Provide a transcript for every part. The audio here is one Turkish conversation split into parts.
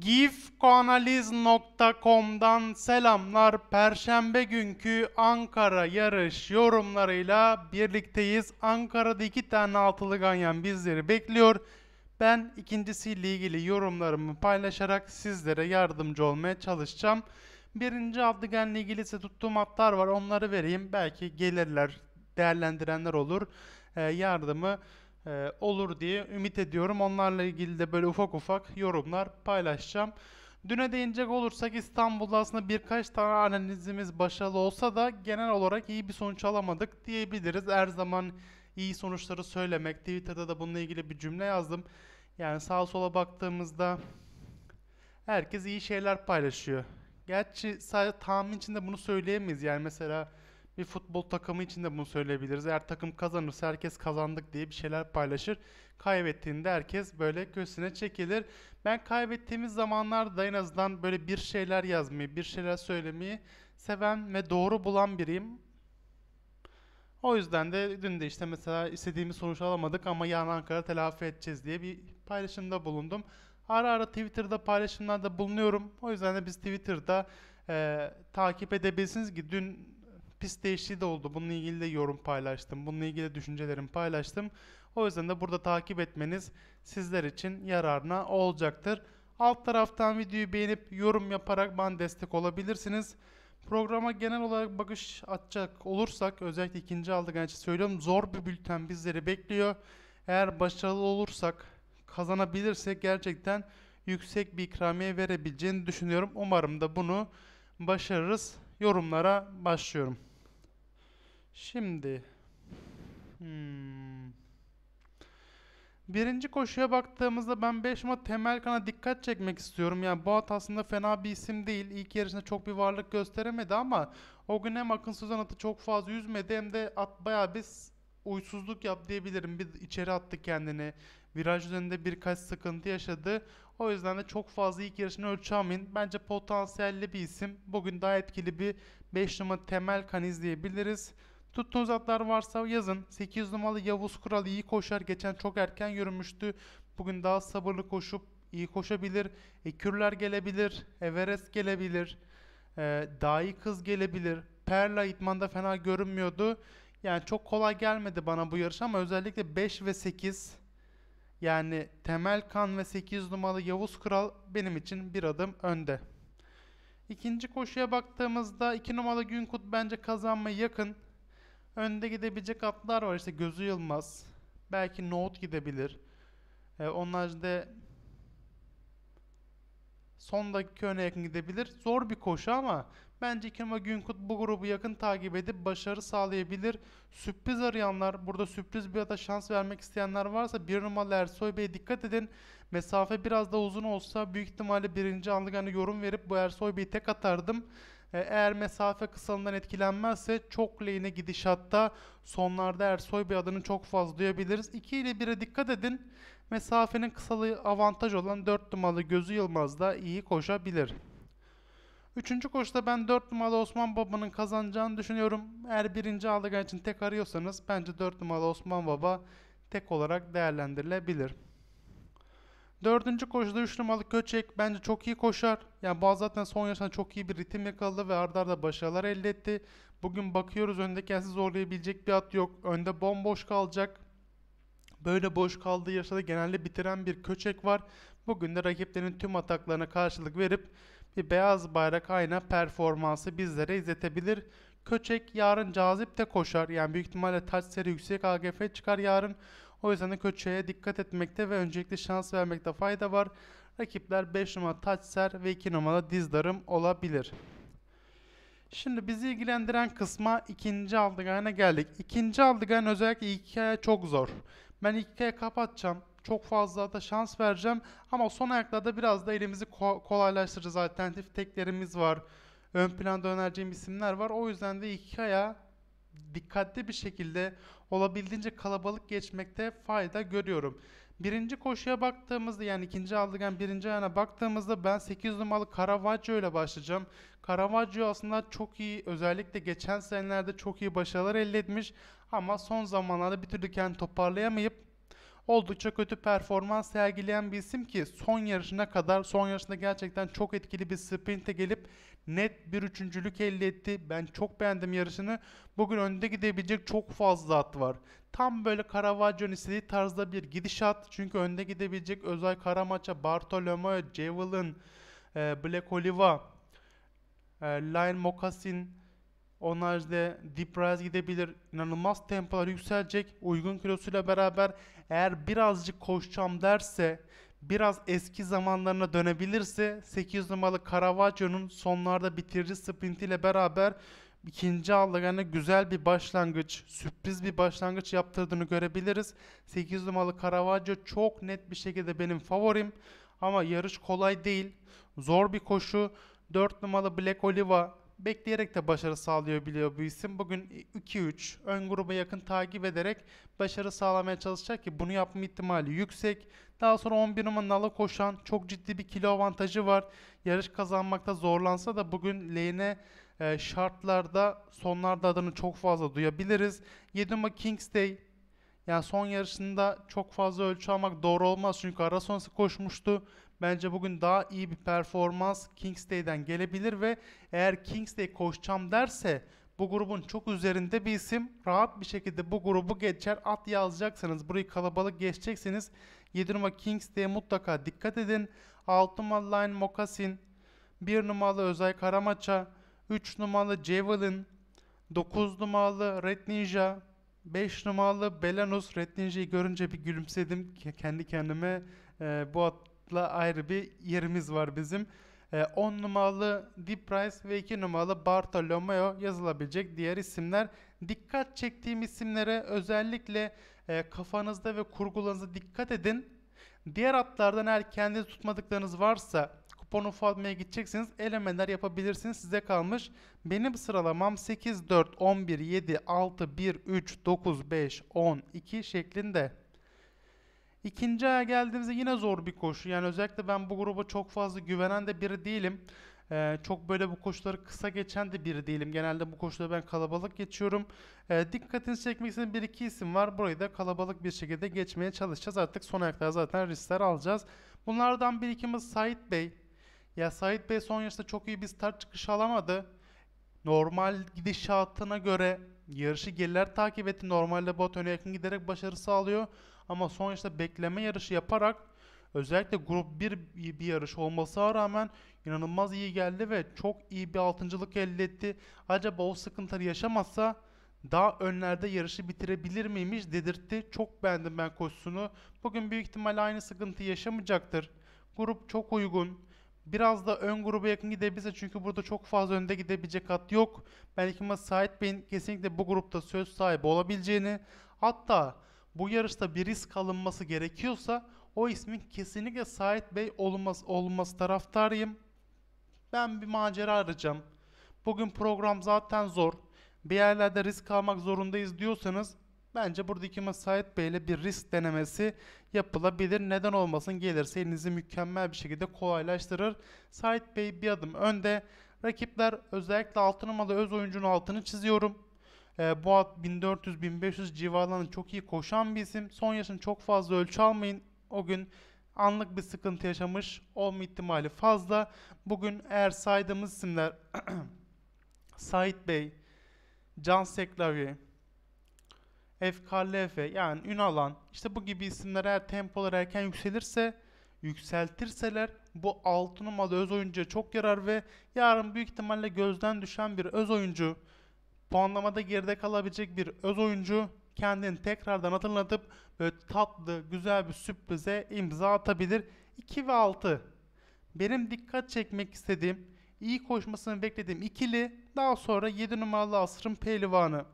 gifkoanaliz.com'dan selamlar. Perşembe günkü Ankara yarış yorumlarıyla birlikteyiz. Ankara'da iki tane altılı ganyan bizleri bekliyor. Ben ikincisiyle ilgili yorumlarımı paylaşarak sizlere yardımcı olmaya çalışacağım. Birinci altıganla ilgili ise tuttuğum hatlar var onları vereyim. Belki gelirler değerlendirenler olur. E, yardımı e, olur diye ümit ediyorum. Onlarla ilgili de böyle ufak ufak yorumlar paylaşacağım. Düne değinecek olursak İstanbul'da aslında birkaç tane analizimiz başarılı olsa da genel olarak iyi bir sonuç alamadık diyebiliriz. Her zaman iyi sonuçları söylemek. Twitter'da da bununla ilgili bir cümle yazdım. Yani sağa sola baktığımızda herkes iyi şeyler paylaşıyor. Gerçi sadece tahmin içinde bunu söyleyemeyiz. Yani mesela bir futbol takımı için de bunu söyleyebiliriz. Eğer takım kazanırsa herkes kazandık diye bir şeyler paylaşır. Kaybettiğinde herkes böyle köşesine çekilir. Ben kaybettiğimiz zamanlarda en azından böyle bir şeyler yazmayı, bir şeyler söylemeyi seven ve doğru bulan biriyim. O yüzden de dün de işte mesela istediğimiz sonuç alamadık ama yarın Ankara telafi edeceğiz diye bir paylaşımda bulundum. Ara ara Twitter'da paylaşımlarda bulunuyorum. O yüzden de biz Twitter'da e, takip edebilirsiniz ki dün pist değişikliği de oldu. Bununla ilgili de yorum paylaştım. Bununla ilgili düşüncelerimi paylaştım. O yüzden de burada takip etmeniz sizler için yararına olacaktır. Alt taraftan videoyu beğenip yorum yaparak bana destek olabilirsiniz. Programa genel olarak bakış atacak olursak özellikle ikinci aldık için söylüyorum zor bir bülten bizleri bekliyor. Eğer başarılı olursak kazanabilirsek gerçekten yüksek bir ikramiye verebileceğini düşünüyorum. Umarım da bunu başarırız. Yorumlara başlıyorum. Şimdi hmm. Birinci koşuya baktığımızda ben 5 numara Temel Kan'a dikkat çekmek istiyorum. Yani bu at aslında fena bir isim değil. İlk yarışında çok bir varlık gösteremedi ama o gün hem Akın Suzan atı çok fazla yüzmedi hem de at bayağı bir uysuzluk yap diyebilirim. Bir içeri attı kendini. Viraj üzerinde birkaç sıkıntı yaşadı. O yüzden de çok fazla ilk yarışını ölçemeyin. Bence potansiyelli bir isim. Bugün daha etkili bir 5 numara Temel Kan izleyebiliriz. Tuttuğunuz adlar varsa yazın. 8 numaralı Yavuz Kural iyi koşar. Geçen çok erken yürümüştü. Bugün daha sabırlı koşup iyi koşabilir. Ekürler gelebilir. Everest gelebilir. E, dahi kız gelebilir. Perla itmanda fena görünmüyordu. Yani çok kolay gelmedi bana bu yarış ama özellikle 5 ve 8 yani Temel Kan ve 8 numaralı Yavuz Kral benim için bir adım önde. İkinci koşuya baktığımızda 2 numaralı Günkut bence kazanmaya yakın. Önde gidebilecek atlar var. İşte Gözü Yılmaz. Belki Nohut gidebilir. E, onun haricinde son dakika öne yakın gidebilir. Zor bir koşu ama bence Kema Günkut bu grubu yakın takip edip başarı sağlayabilir. Sürpriz arayanlar, burada sürpriz bir ata şans vermek isteyenler varsa bir numaralı Ersoy Bey'e dikkat edin. Mesafe biraz da uzun olsa büyük ihtimalle birinci anlık hani yorum verip bu Ersoy Bey'i tek atardım. E, eğer mesafe kısalından etkilenmezse çok lehine gidişatta sonlarda Ersoy Bey adını çok fazla duyabiliriz. 2 ile 1'e dikkat edin. Mesafenin kısalığı avantaj olan 4 numaralı Gözü Yılmaz da iyi koşabilir. Üçüncü koşuda ben 4 numaralı Osman Baba'nın kazanacağını düşünüyorum. Eğer birinci aldığı için tek arıyorsanız bence 4 numaralı Osman Baba tek olarak değerlendirilebilir. Dördüncü koşuda 3 numaralı Köçek bence çok iyi koşar. Yani bazı zaten son yaşta çok iyi bir ritim yakaladı ve ardarda arda başarılar elde etti. Bugün bakıyoruz önde kendisi zorlayabilecek bir at yok. Önde bomboş kalacak. Böyle boş kaldığı yarışta genelde bitiren bir köçek var. Bugün de rakiplerin tüm ataklarına karşılık verip bir beyaz bayrak ayna performansı bizlere izletebilir. Köçek yarın cazip de koşar. Yani büyük ihtimalle taç seri yüksek AGF çıkar yarın. O yüzden de köşeye dikkat etmekte ve öncelikli şans vermekte fayda var. Rakipler 5 numara Taçser ve 2 numara Dizdarım olabilir. Şimdi bizi ilgilendiren kısma ikinci aldıgana geldik. İkinci aldıgan özellikle ilk hikaye çok zor. Ben ilk hikaye kapatacağım. Çok fazla da şans vereceğim. Ama son ayaklarda biraz da elimizi ko kolaylaştıracağız. Alternatif teklerimiz var. Ön planda önereceğim isimler var. O yüzden de ilk hikaye dikkatli bir şekilde olabildiğince kalabalık geçmekte fayda görüyorum. Birinci koşuya baktığımızda yani ikinci aldıgen birinci ayağına baktığımızda ben 8 numaralı Caravaggio ile başlayacağım. Caravaggio aslında çok iyi özellikle geçen senelerde çok iyi başarılar elde etmiş ama son zamanlarda bir türlü kendini toparlayamayıp oldukça kötü performans sergileyen bir isim ki son yarışına kadar son yarışında gerçekten çok etkili bir sprinte gelip net bir üçüncülük elde etti. Ben çok beğendim yarışını. Bugün önde gidebilecek çok fazla at var. Tam böyle Caravaggio'nun istediği tarzda bir gidişat. Çünkü önde gidebilecek Özay Karamaça, Bartolomeo, Javelin, e, Black Oliva, e, Lion Mokasin, onlar da Deep Rise gidebilir. İnanılmaz tempolar yükselecek. Uygun kilosuyla beraber eğer birazcık koşacağım derse biraz eski zamanlarına dönebilirse 8 numaralı Caravaggio'nun sonlarda bitirici sprintiyle beraber ikinci yani güzel bir başlangıç, sürpriz bir başlangıç yaptırdığını görebiliriz. 8 numaralı Caravaggio çok net bir şekilde benim favorim ama yarış kolay değil. Zor bir koşu. 4 numaralı Black Oliva Bekleyerek de başarı sağlıyor biliyor bu isim. Bugün 2-3 ön gruba yakın takip ederek başarı sağlamaya çalışacak ki bunu yapma ihtimali yüksek. Daha sonra 11 numaralı koşan çok ciddi bir kilo avantajı var. Yarış kazanmakta zorlansa da bugün lehine e, şartlarda sonlarda adını çok fazla duyabiliriz. 7 numaralı Kingsday Day yani son yarışında çok fazla ölçü almak doğru olmaz çünkü ara sonrası koşmuştu. Bence bugün daha iyi bir performans Kingsday'den gelebilir ve eğer Kingsday koşacağım derse bu grubun çok üzerinde bir isim. Rahat bir şekilde bu grubu geçer. At yazacaksanız Burayı kalabalık geçeceksiniz. 7 numara Kingsday'e mutlaka dikkat edin. 6 numaralı Line Mokasin. 1 numaralı Özay Karamaça. 3 numaralı Javelin. 9 numaralı Red Ninja. 5 numaralı Belanus. Red Ninja'yı görünce bir gülümsedim. Kendi kendime e, bu at Discord'la ayrı bir yerimiz var bizim. 10 ee, numaralı Deep Price ve 2 numaralı Bartolomeo yazılabilecek diğer isimler. Dikkat çektiğim isimlere özellikle e, kafanızda ve kurgularınızda dikkat edin. Diğer atlardan eğer kendi tutmadıklarınız varsa kupon ufaltmaya gideceksiniz. Elemeler yapabilirsiniz. Size kalmış. Benim sıralamam 8, 4, 11, 7, 6, 1, 3, 9, 5, 10, 2 şeklinde. İkinci aya geldiğimizde yine zor bir koşu. Yani özellikle ben bu gruba çok fazla güvenen de biri değilim. Ee, çok böyle bu koşuları kısa geçen de biri değilim. Genelde bu koşuları ben kalabalık geçiyorum. Ee, dikkatinizi çekmek için bir iki isim var. Burayı da kalabalık bir şekilde geçmeye çalışacağız. Artık son ayakta zaten riskler alacağız. Bunlardan bir ikimiz Sait Bey. Ya Sait Bey son yarışta çok iyi bir start çıkışı alamadı. Normal gidişatına göre yarışı geriler takip etti. Normalde bot öne yakın giderek başarı sağlıyor. Ama son sonuçta bekleme yarışı yaparak özellikle grup 1 iyi bir yarış olmasına rağmen inanılmaz iyi geldi ve çok iyi bir altıncılık elde etti. Acaba o sıkıntıları yaşamazsa daha önlerde yarışı bitirebilir miymiş dedirtti. Çok beğendim ben koşusunu. Bugün büyük ihtimalle aynı sıkıntı yaşamayacaktır. Grup çok uygun. Biraz da ön gruba yakın gidebilirse çünkü burada çok fazla önde gidebilecek at yok. Ben ikimiz Sait Bey'in kesinlikle bu grupta söz sahibi olabileceğini hatta bu yarışta bir risk alınması gerekiyorsa o ismin kesinlikle Sait Bey olması, olması taraftarıyım. Ben bir macera arayacağım. Bugün program zaten zor. Bir yerlerde risk almak zorundayız diyorsanız bence buradaki Sait Bey ile bir risk denemesi yapılabilir. Neden olmasın gelirse elinizi mükemmel bir şekilde kolaylaştırır. Sait Bey bir adım önde. Rakipler özellikle altın numaralı öz oyuncunun altını çiziyorum. E, bu at 1400-1500 civarlarında çok iyi koşan bir isim. Son yaşını çok fazla ölçü almayın. O gün anlık bir sıkıntı yaşamış olma ihtimali fazla. Bugün eğer saydığımız isimler Sait Bey, Can Seklavye, FKLF yani alan, işte bu gibi isimler eğer tempolar erken yükselirse yükseltirseler bu 6 numaralı öz oyuncuya çok yarar ve yarın büyük ihtimalle gözden düşen bir öz oyuncu puanlamada geride kalabilecek bir öz oyuncu kendini tekrardan hatırlatıp böyle tatlı, güzel bir sürprize imza atabilir. 2 ve 6. Benim dikkat çekmek istediğim, iyi koşmasını beklediğim ikili, daha sonra 7 numaralı Asrın Pehlivanı,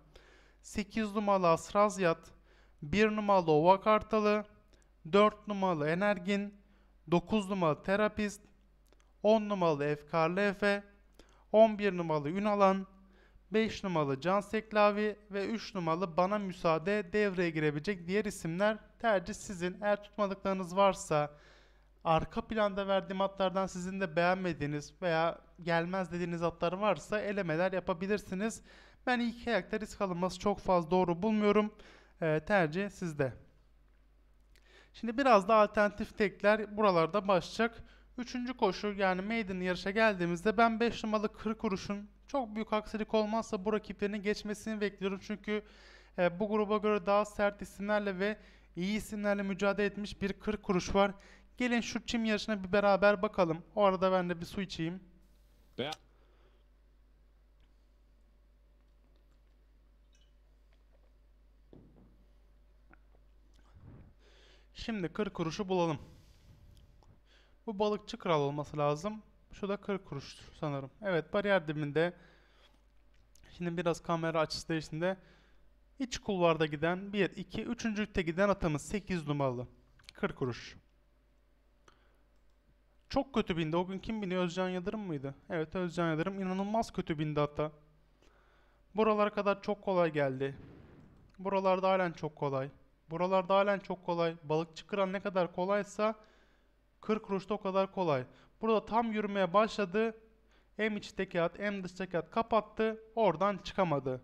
8 numaralı Asraz 1 numaralı Ova Kartalı, 4 numaralı Energin, 9 numaralı Terapist, 10 numaralı Efkarlı Efe, 11 numaralı Ünalan, 5 numaralı Cansek Lavi ve 3 numaralı Bana Müsaade devreye girebilecek diğer isimler tercih sizin. Eğer tutmadıklarınız varsa arka planda verdiğim atlardan sizin de beğenmediğiniz veya gelmez dediğiniz atlar varsa elemeler yapabilirsiniz. Ben ilk ayakta risk alınması çok fazla doğru bulmuyorum. E, tercih sizde. Şimdi biraz da alternatif tekler buralarda başlayacak. Üçüncü koşu yani maiden yarışa geldiğimizde ben 5 numaralı 40 kuruşun çok büyük aksilik olmazsa bu rakiplerinin geçmesini bekliyorum. Çünkü e, bu gruba göre daha sert isimlerle ve iyi isimlerle mücadele etmiş bir 40 kuruş var. Gelin şu çim yarışına bir beraber bakalım. O arada ben de bir su içeyim. Be Şimdi 40 kuruşu bulalım. Bu balıkçı kral olması lazım. Şu da 40 kuruştur sanırım. Evet bariyer dibinde. Şimdi biraz kamera açısı değiştiğinde iç kulvarda giden 1, 2, 3. ütte giden atımız 8 numaralı. 40 kuruş. Çok kötü bindi. O gün kim bindi? Özcan Yadırım mıydı? Evet Özcan Yadırım. inanılmaz kötü bindi hatta. Buralara kadar çok kolay geldi. Buralarda halen çok kolay. Buralarda halen çok kolay. Balık kral ne kadar kolaysa 40 kuruşta o kadar kolay. Burada tam yürümeye başladı. Hem içteki at hem dıştaki at kapattı. Oradan çıkamadı.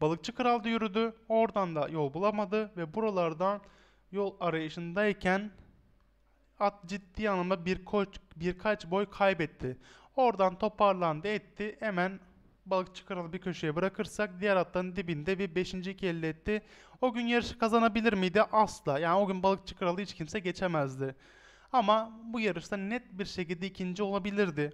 Balıkçı kral da yürüdü. Oradan da yol bulamadı ve buralardan yol arayışındayken at ciddi anlamda bir koç, birkaç boy kaybetti. Oradan toparlandı etti. Hemen balıkçı kralı bir köşeye bırakırsak diğer atların dibinde bir beşinci elde etti. O gün yarışı kazanabilir miydi? Asla. Yani o gün balıkçı kralı hiç kimse geçemezdi. Ama bu yarışta net bir şekilde ikinci olabilirdi.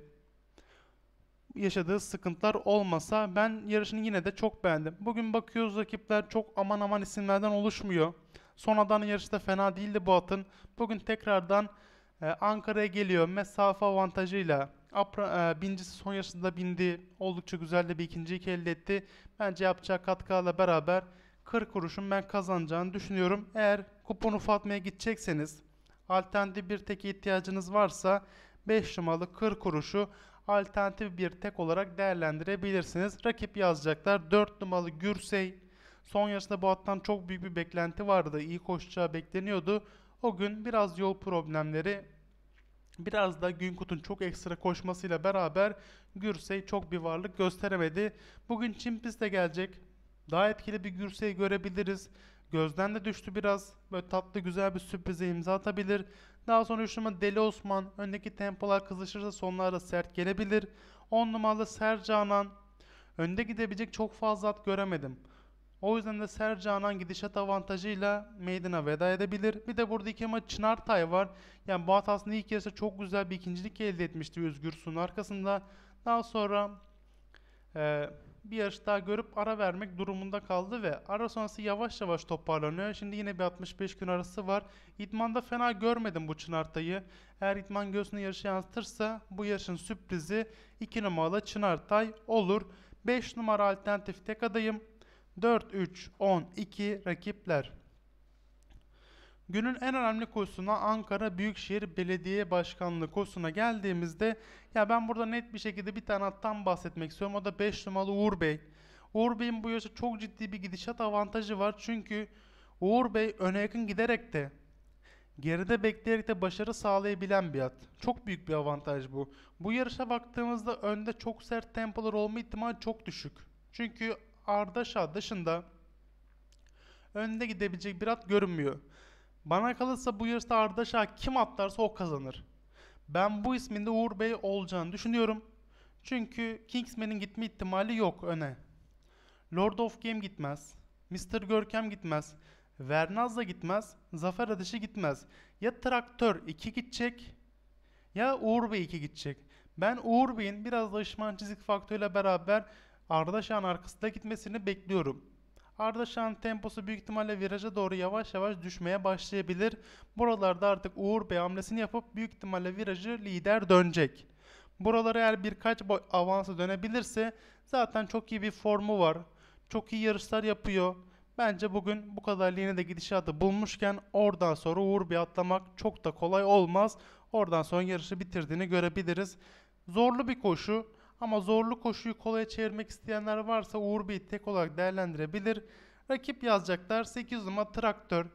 Yaşadığı sıkıntılar olmasa ben yarışını yine de çok beğendim. Bugün bakıyoruz rakipler çok aman aman isimlerden oluşmuyor. Sonradan yarışta fena değildi bu atın. Bugün tekrardan e, Ankara'ya geliyor mesafe avantajıyla. Apra, e, bincisi son yarışında bindi. Oldukça güzel de bir ikinci iki elde etti. Bence yapacağı katkılarla beraber 40 kuruşun ben kazanacağını düşünüyorum. Eğer kuponu Fatma'ya gidecekseniz Alternatif bir tek ihtiyacınız varsa 5 numaralı 40 kuruşu alternatif bir tek olarak değerlendirebilirsiniz. Rakip yazacaklar 4 numaralı Gürsey. Son yarışta bu attan çok büyük bir beklenti vardı. İyi koşacağı bekleniyordu. O gün biraz yol problemleri biraz da Günkut'un çok ekstra koşmasıyla beraber Gürsey çok bir varlık gösteremedi. Bugün çimpiz de gelecek. Daha etkili bir Gürsey görebiliriz. Gözden de düştü biraz. Böyle tatlı güzel bir sürprize imza atabilir. Daha sonra 3 numara Deli Osman. Öndeki tempolar kızışırsa sonlara sert gelebilir. 10 numaralı Sercanan. Önde gidebilecek çok fazla at göremedim. O yüzden de Sercanan gidişat avantajıyla meydana veda edebilir. Bir de burada iki ama Çınartay var. Yani bu at aslında ilk yarısı çok güzel bir ikincilik elde etmişti Özgür Su'nun arkasında. Daha sonra e, bir yarış daha görüp ara vermek durumunda kaldı ve ara sonrası yavaş yavaş toparlanıyor. Şimdi yine bir 65 gün arası var. İdmanda fena görmedim bu Çınartay'ı. Eğer İdman göğsünü yarışa yansıtırsa bu yarışın sürprizi 2 numaralı Çınartay olur. 5 numara alternatif tek adayım. 4-3-10-2 rakipler. Günün en önemli konusuna Ankara Büyükşehir Belediye Başkanlığı konusuna geldiğimizde ya ben burada net bir şekilde bir tane attan bahsetmek istiyorum. O da 5 numaralı Uğur Bey. Uğur Bey'in bu yaşta çok ciddi bir gidişat avantajı var. Çünkü Uğur Bey öne yakın giderek de geride bekleyerek de başarı sağlayabilen bir at. Çok büyük bir avantaj bu. Bu yarışa baktığımızda önde çok sert tempolar olma ihtimali çok düşük. Çünkü Arda dışında önde gidebilecek bir at görünmüyor. Bana kalırsa bu yarışta Arda Şah kim atlarsa o kazanır. Ben bu isminde Uğur Bey olacağını düşünüyorum. Çünkü Kingsman'in gitme ihtimali yok öne. Lord of Game gitmez. Mr. Görkem gitmez. Vernaz da gitmez. Zafer Ateşi gitmez. Ya Traktör 2 gidecek ya Uğur Bey 2 gidecek. Ben Uğur Bey'in biraz da ışman çizik faktörüyle beraber Arda Şah'ın arkasında gitmesini bekliyorum. Arda Şahan temposu büyük ihtimalle viraja doğru yavaş yavaş düşmeye başlayabilir. Buralarda artık Uğur Bey hamlesini yapıp büyük ihtimalle virajı lider dönecek. Buralara eğer birkaç boy avansı dönebilirse zaten çok iyi bir formu var. Çok iyi yarışlar yapıyor. Bence bugün bu kadar yine de gidişatı bulmuşken oradan sonra Uğur Bey atlamak çok da kolay olmaz. Oradan sonra yarışı bitirdiğini görebiliriz. Zorlu bir koşu. Ama zorlu koşuyu kolaya çevirmek isteyenler varsa Uğur Bey'i tek olarak değerlendirebilir. Rakip yazacaklar 8 numara traktör.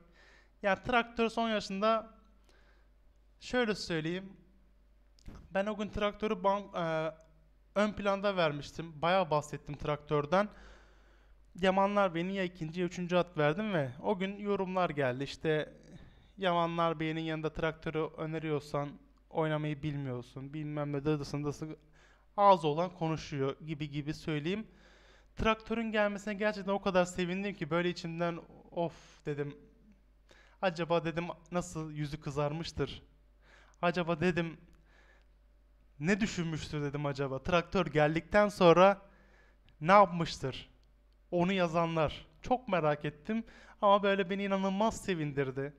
Yani traktör son yaşında şöyle söyleyeyim. Ben o gün traktörü bank, e, ön planda vermiştim. Bayağı bahsettim traktörden. Yamanlar Bey'in ya ikinci ya üçüncü at verdim ve o gün yorumlar geldi. İşte Yamanlar Bey'in yanında traktörü öneriyorsan oynamayı bilmiyorsun. Bilmem ne dıdısın dıdısın ağzı olan konuşuyor gibi gibi söyleyeyim. Traktörün gelmesine gerçekten o kadar sevindim ki böyle içimden of dedim. Acaba dedim nasıl yüzü kızarmıştır. Acaba dedim ne düşünmüştür dedim acaba. Traktör geldikten sonra ne yapmıştır? Onu yazanlar. Çok merak ettim ama böyle beni inanılmaz sevindirdi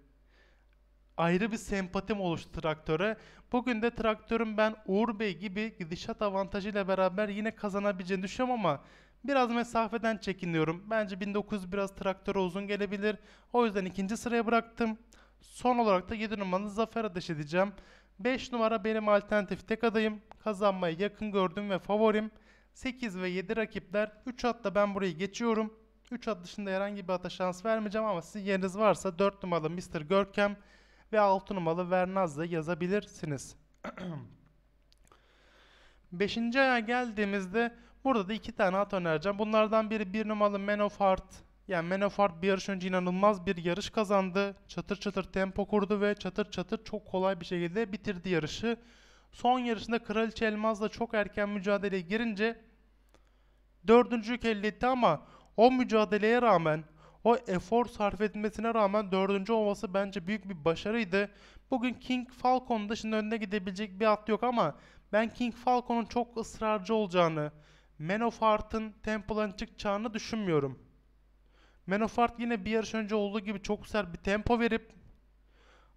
ayrı bir sempatim oluştu traktöre. Bugün de traktörün ben Uğur Bey gibi gidişat avantajıyla beraber yine kazanabileceğini düşünüyorum ama biraz mesafeden çekiniyorum. Bence 1900 biraz traktöre uzun gelebilir. O yüzden ikinci sıraya bıraktım. Son olarak da 7 numaralı Zafer Ateş edeceğim. 5 numara benim alternatif tek adayım. Kazanmayı yakın gördüm ve favorim. 8 ve 7 rakipler. 3 atla ben burayı geçiyorum. 3 at dışında herhangi bir ata şans vermeyeceğim ama sizin yeriniz varsa 4 numaralı Mr. Görkem ve 6 numaralı Vernaz'la yazabilirsiniz. 5. aya geldiğimizde burada da 2 tane at önereceğim. Bunlardan biri 1 numaralı Menofart. Yani Menofart bir yarış önce inanılmaz bir yarış kazandı. Çatır çatır tempo kurdu ve çatır çatır çok kolay bir şekilde bitirdi yarışı. Son yarışında Kraliçe Elmaz'la çok erken mücadeleye girince dördüncü elde etti ama o mücadeleye rağmen o efor sarf edilmesine rağmen dördüncü olması bence büyük bir başarıydı. Bugün King Falcon'un da şimdi önüne gidebilecek bir at yok ama ben King Falcon'un çok ısrarcı olacağını, Menofart'ın tempodan çıkacağını düşünmüyorum. Menofart yine bir yarış önce olduğu gibi çok sert bir tempo verip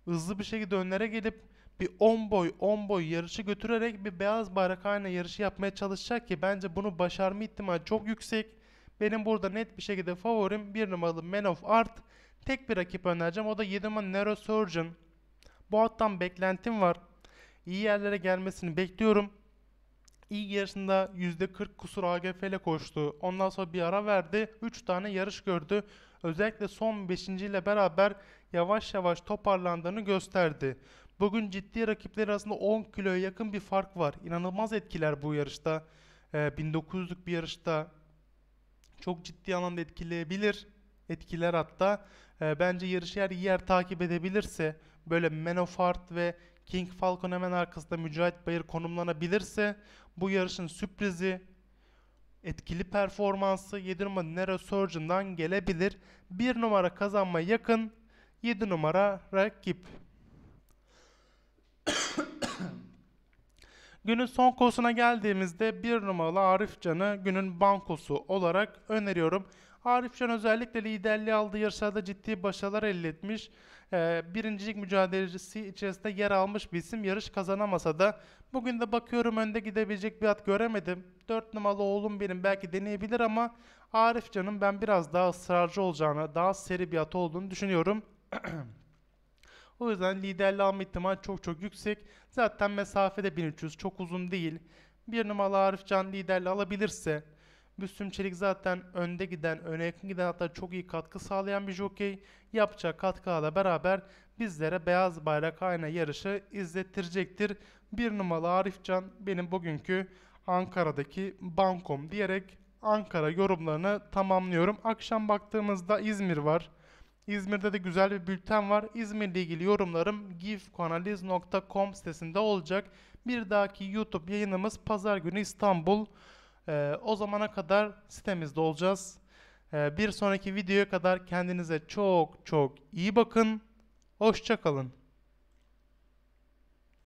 hızlı bir şekilde önlere gelip bir 10 boy 10 boy yarışı götürerek bir beyaz bayrak haline yarışı yapmaya çalışacak ki bence bunu başarma ihtimali çok yüksek. Benim burada net bir şekilde favorim 1 numaralı Man of Art. Tek bir rakip önereceğim. O da 7 numaralı Neurosurgeon. Bu attan beklentim var. İyi yerlere gelmesini bekliyorum. İlk yarışında %40 kusur AGF ile koştu. Ondan sonra bir ara verdi. 3 tane yarış gördü. Özellikle son 5. ile beraber yavaş yavaş toparlandığını gösterdi. Bugün ciddi rakipler arasında 10 kiloya yakın bir fark var. İnanılmaz etkiler bu yarışta. Ee, 1900'lük bir yarışta çok ciddi anlamda etkileyebilir. Etkiler hatta. E, bence yarışı yer yer takip edebilirse böyle Manofart ve King Falcon hemen arkasında Mücahit Bayır konumlanabilirse bu yarışın sürprizi etkili performansı 7 numara Nero Surgeon'dan gelebilir. 1 numara kazanma yakın 7 numara rakip. Günün son kosuna geldiğimizde bir numaralı Arif Can'ı günün bankosu olarak öneriyorum. Arif Can özellikle liderliği aldığı yarışlarda ciddi başarılar elde etmiş. E, birincilik mücadelesi içerisinde yer almış bir isim. Yarış kazanamasa da bugün de bakıyorum önde gidebilecek bir at göremedim. 4 numaralı oğlum benim belki deneyebilir ama Arif Can'ın ben biraz daha ısrarcı olacağını, daha seri bir at olduğunu düşünüyorum. O yüzden liderliği alma ihtimali çok çok yüksek. Zaten mesafede 1300 çok uzun değil. Bir numaralı Arif Can liderliği alabilirse Müslüm Çelik zaten önde giden, öne yakın giden hatta çok iyi katkı sağlayan bir jokey. Yapacak katkılarla beraber bizlere beyaz bayrak ayna yarışı izlettirecektir. Bir numaralı Arif Can benim bugünkü Ankara'daki bankom diyerek Ankara yorumlarını tamamlıyorum. Akşam baktığımızda İzmir var. İzmir'de de güzel bir bülten var. İzmir'le ilgili yorumlarım gifkoanaliz.com sitesinde olacak. Bir dahaki YouTube yayınımız pazar günü İstanbul. Ee, o zamana kadar sitemizde olacağız. Ee, bir sonraki videoya kadar kendinize çok çok iyi bakın. Hoşçakalın.